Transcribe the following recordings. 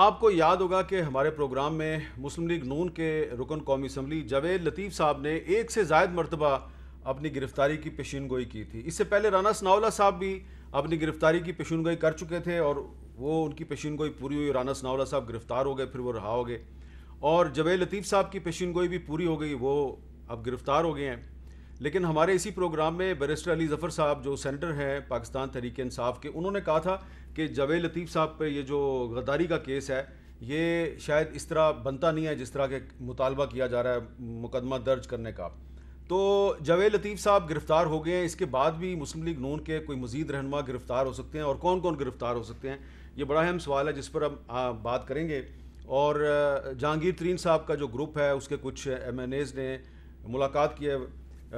आपको याद होगा कि हमारे प्रोग्राम में मुस्लिम लीग नून के रुकन कौमी असम्बली जावेद लतीफ़ साहब ने एक से जायद मरतबा अपनी गिरफ्तारी की पेशींदोई गोई की थी इससे पहले राना सनावला साहब भी अपनी गिरफ्तारी की पेशन गोई कर चुके थे और वो उनकी पेशींदोई गोई पूरी हुई राना सनावला साहब गिरफ़्तार हो गए फिर वो रहा हो गए और जवेद लतीफ़ साहब की पेशींदोई गोई भी पूरी हो गई वो अब गिरफ़्तार हो गए हैं लेकिन हमारे इसी प्रोग्राम में बैरिस्टर अली ज़फ़र साहब जो सेंटर हैं पाकिस्तान तहरीक इंसाफ के उन्होंने कहा था कि जवेद लतीफ़ साहब पर यह जो गद्दारी का केस है ये शायद इस तरह बनता नहीं है जिस तरह के मुतालबा किया जा रहा है मुकदमा दर्ज करने का तो जवेद लतीफ़ साहब गिरफ़्तार हो गए हैं इसके बाद भी मुस्लिम लीग नून के कोई मजीद रहनमा गिरफ़्तार हो सकते हैं और कौन कौन गिरफ़्तार हो सकते हैं ये बड़ा अहम सवाल है जिस पर हम हाँ, बात करेंगे और जहांगीर तरीन साहब का जो ग्रुप है उसके कुछ एम एन एज़ ने मुलाकात की है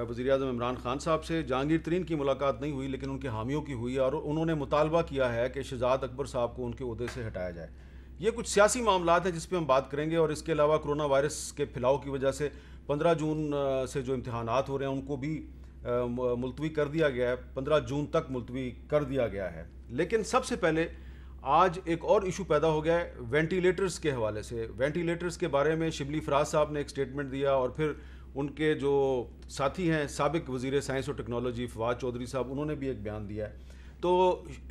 वज़ी अजम इमरान खान साहब से जहांगीर तरीन की मुलाकात नहीं हुई लेकिन उनके हामियों की हुई और उन्होंने मुतालबा किया है कि शहजाद अकबर साहब को उनके अहदे से हटाया जाए ये कुछ सियासी मामला हैं जिस पर हम बात करेंगे और इसके अलावा कोरोना वायरस के फैलाव की वजह से पंद्रह जून से जो इम्तहान हो रहे हैं उनको भी मुलतवी कर दिया गया है पंद्रह जून तक मुलतवी कर दिया गया है लेकिन सबसे पहले आज एक और इशू पैदा हो गया है वेंटिलेटर्स के हवाले से वेंटिलेटर्स के बारे में शिबली फराज साहब ने एक स्टेटमेंट दिया और फिर उनके जो साथी हैं सबक वजीर साइंस और टेक्नोलॉजी फवाद चौधरी साहब उन्होंने भी एक बयान दिया है तो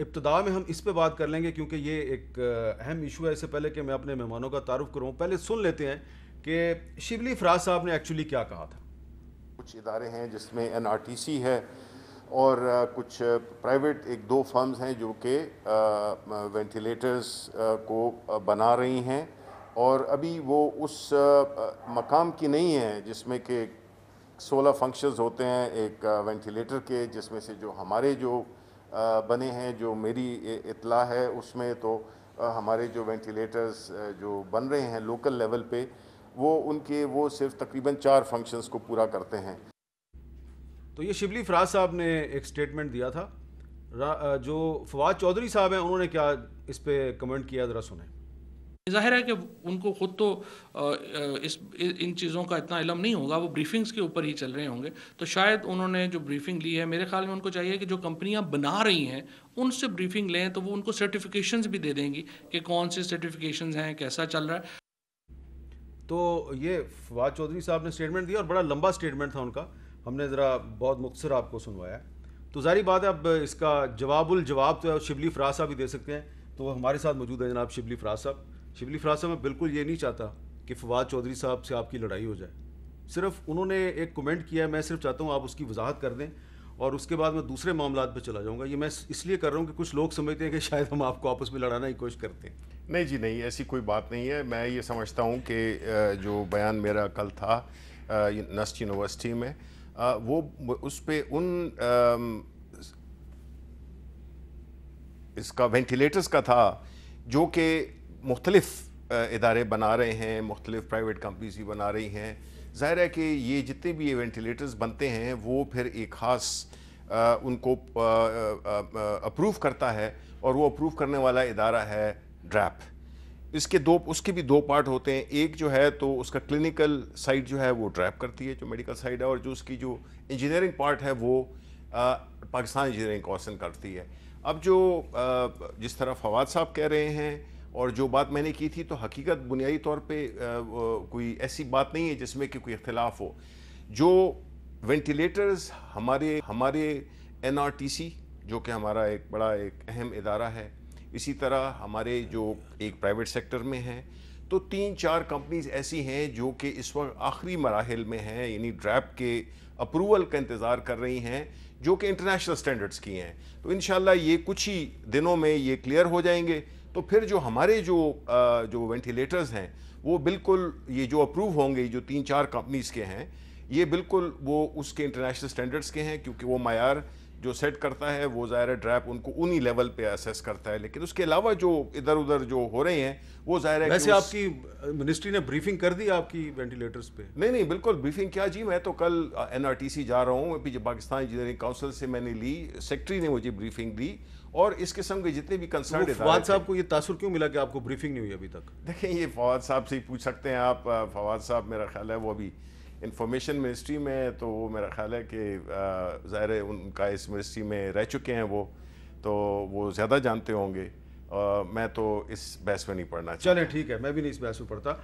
इब्तदा में हम इस पर बात कर लेंगे क्योंकि ये एक अहम इशू है इससे पहले कि मैं अपने मेहमानों का तारुफ करूँ पहले सुन लेते हैं कि शिवली फराज साहब ने एक्चुअली क्या कहा था कुछ इदारे हैं जिसमें एन आर टी सी है और कुछ प्राइवेट एक दो फर्म्स हैं जो कि वेंटिलेटर्स को बना रही हैं और अभी वो उस मकाम की नहीं है जिसमें कि सोलह फंक्शंस होते हैं एक वेंटिलेटर के जिसमें से जो हमारे जो बने हैं जो मेरी इतला है उसमें तो हमारे जो वेंटिलेटर्स जो बन रहे हैं लोकल लेवल पे वो उनके वो सिर्फ तकरीबन चार फंक्शंस को पूरा करते हैं तो ये शिवली फराज साहब ने एक स्टेटमेंट दिया था जो फवाद चौधरी साहब हैं उन्होंने क्या इस पर कमेंट किया ज़रा सुने जाहिर है कि उनको खुद तो इस इन चीज़ों का इतना इलम नहीं होगा वो ब्रीफिंग्स के ऊपर ही चल रहे होंगे तो शायद उन्होंने जो ब्रीफिंग ली है मेरे ख्याल में उनको चाहिए कि जो कंपनियां बना रही हैं उनसे ब्रीफिंग लें तो वो उनको सर्टिफिकेशन भी दे देंगी कि कौन से सर्टिफिकेशन हैं कैसा चल रहा है तो ये फवाद चौधरी साहब ने स्टेटमेंट दिया और बड़ा लंबा स्टेटमेंट था उनका हमने ज़रा बहुत मुख्तर आपको सुनवाया तो जारी बात है अब इसका जवाबुलजवाब जवाब तो शिबली फराज साहब भी दे सकते हैं तो हमारे साथ मौजूद है जनाब शिबली फराज साहब शिबली फराज साहब मैं बिल्कुल ये नहीं चाहता कि फवाद चौधरी साहब से आपकी लड़ाई हो जाए सिर्फ उन्होंने एक कमेंट किया है मैं सिर्फ चाहता हूँ आप उसकी वजाहत कर दें और उसके बाद मैं दूसरे मामला पर चला जाऊँगा ये मैं इसलिए कर रहा हूँ कि कुछ लोग समझते हैं कि शायद हम आपको आपस में लड़ाना ही कोशिश करते हैं नहीं जी नहीं ऐसी कोई बात नहीं है मैं ये समझता हूँ कि जो बयान मेरा कल था नस्ट यूनिवर्सिटी में वो उस पर उन इसका वेंटिलेटर्स का था जो कि मुख्तलिफ इदारे बना रहे हैं मुख्तलिफ प्राइवेट कंपनीज भी बना रही हैं ज़ाहिर है कि ये जितने भी ये वेंटिलेटर्स बनते हैं वो फिर एक ख़ास उनको अप्रूव करता है और वो अप्रूव करने वाला इदारा है ड्रैप इसके दो उसके भी दो पार्ट होते हैं एक जो है तो उसका क्लिनिकल साइड जो है वो ड्रैप करती है जो मेडिकल साइड है और जो उसकी जो इंजीनियरिंग पार्ट है वो आ, पाकिस्तान इंजीनियरिंग कौशन करती है अब जो आ, जिस तरह फवाद साहब कह रहे हैं और जो बात मैंने की थी तो हकीकत बुनियादी तौर पर कोई ऐसी बात नहीं है जिसमें कि कोई इख्तलाफ हो जो वेंटिलेटर्स हमारे हमारे एन आर टी सी जो कि हमारा एक बड़ा एक अहम इदारा है इसी तरह हमारे जो एक प्राइवेट सेक्टर में हैं तो तीन चार कंपनीज ऐसी हैं जो कि इस वक्त आखिरी मराहल में हैं यानी ड्रैप के अप्रूवल का इंतज़ार कर रही हैं जो कि इंटरनेशनल स्टैंडर्ड्स की हैं तो इन ये कुछ ही दिनों में ये क्लियर हो जाएंगे तो फिर जो हमारे जो जो वेंटिलेटर्स हैं वो बिल्कुल ये जो अप्रूव होंगे जो तीन चार कंपनीज़ के हैं ये बिल्कुल वो उसके इंटरनेशनल स्टैंडर्ड्स के हैं क्योंकि वो मैार जो सेट करता है वो ज़ाहिर है ड्रैप उनको उन्ही लेवल पे असेस करता है लेकिन उसके अलावा जो इधर उधर जो हो रहे हैं वो ज़ाहिर है वैसे आपकी मिनिस्ट्री ने ब्रीफिंग कर दी आपकी वेंटिलेटर्स पे नहीं नहीं बिल्कुल ब्रीफिंग क्या जी मैं तो कल एनआरटीसी जा रहा हूँ पीछे पाकिस्तान इंजीनियरिंग काउंसिल से मैंने ली सेक्रेटरी ने मुझे ब्रीफिंग दी और इस किस्म के जितने भी कंसर्न तो फवाद साहब को ये तासर क्यों मिला कि आपको ब्रीफिंग नहीं हुई अभी तक देखें ये फवाद साहब से ही पूछ सकते हैं आप फवाद साहब मेरा ख्याल है वो अभी इंफॉर्मेशन मिनिस्ट्री में तो वो मेरा ख्याल है कि ज़ाहिर है उनका इस मिनिस्ट्री में रह चुके हैं वो तो वो ज़्यादा जानते होंगे मैं तो इस बहस में नहीं पढ़ना चले ठीक है मैं भी नहीं इस बहस में पढ़ता